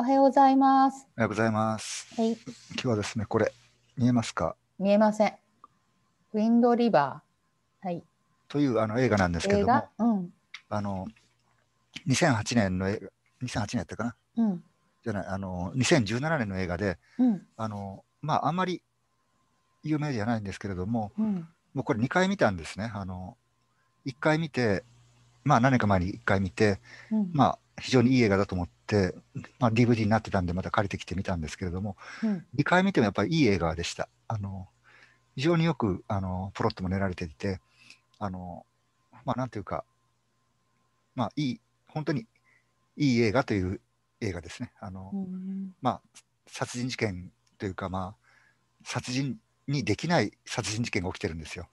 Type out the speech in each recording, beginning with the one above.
おはようございます。おはようございます。はい。今日はですね、これ見えますか？見えません。ウィンドリバー。はい。というあの映画なんですけども、うん、あの2008年の映画、2008年やったかな？うん。じゃないあの2017年の映画で、うん、あのまああんまり有名じゃないんですけれども、うん、もうこれ2回見たんですね。あの1回見て、まあ何年か前に1回見て、うん、まあ非常にいい映画だと思って。、まあ、DVD になってたんでまた借りてきてみたんですけれども、うん、2回見てもやっぱりいい映画でしたあの非常によくあのプロットも練られていてあのまあなんていうかまあいい本当にいい映画という映画ですねあの、うん、まあ殺人事件というかまあ殺人にできない殺人事件が起きてるんですよ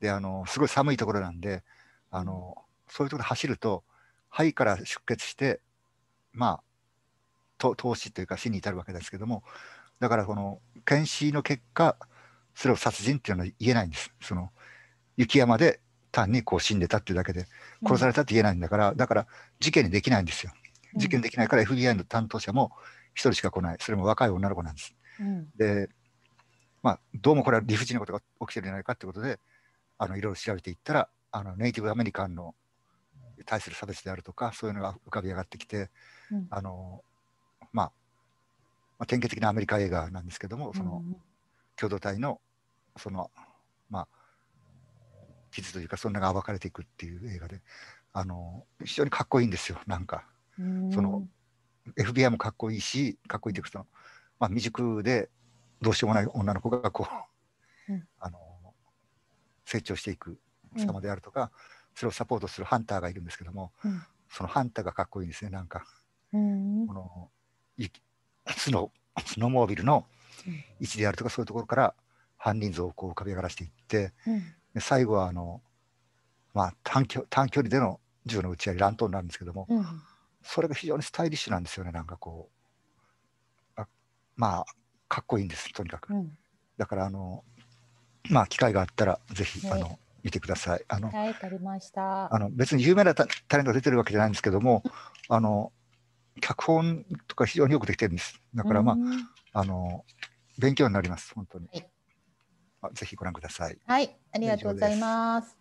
であのすごい寒いところなんであの、そういうところ走ると肺から出血してまあと投資というか死に至るわけですけどもだからこの検視の結果それを殺人っていうのは言えないんですその雪山で単にこう死んでたっていうだけで殺されたって言えないんだから、うん、だから事件にできないんですよ事件できないから FBI の担当者も1人しか来ないそれも若い女の子なんです、うん、でまあどうもこれは理不尽なことが起きてるんじゃないかってことであのいろいろ調べていったらあのネイティブアメリカンの対する差別であるとかそういうのが浮かび上がってきて、うん、あのまあ、まあ、典型的なアメリカ映画なんですけどもその共同体のそのまあ傷というかそんなが暴かれていくっていう映画であの非常にかっこいいんですよなんか、ん、その FBI もかっこいいしかっこいいというかその、まあ、未熟でどうしようもない女の子がこう、うん、あの成長していく様であるとか、それをサポートするハンターがいるんですけども、うん、そのハンターがかっこいいんですねなんか、うん、このスノスノーモービルの位置であるとかそういうところから犯人像をこう浮かび上がらしていって、で最後はあの、まあ、短距短距離での銃の打ち合い乱闘になるんですけども、それが非常にスタイリッシュなんですよねなんかこうあまあかっこいいんですとにかく、だからあのまあ機会があったらぜひ、ね、あの見てください。あの、はい、あの別に有名なタレントが出てるわけじゃないんですけども、あの脚本とか非常によくできてるんです。だからまあ、あの勉強になります本当に、はい、ぜひご覧ください。はい、ありがとうございます。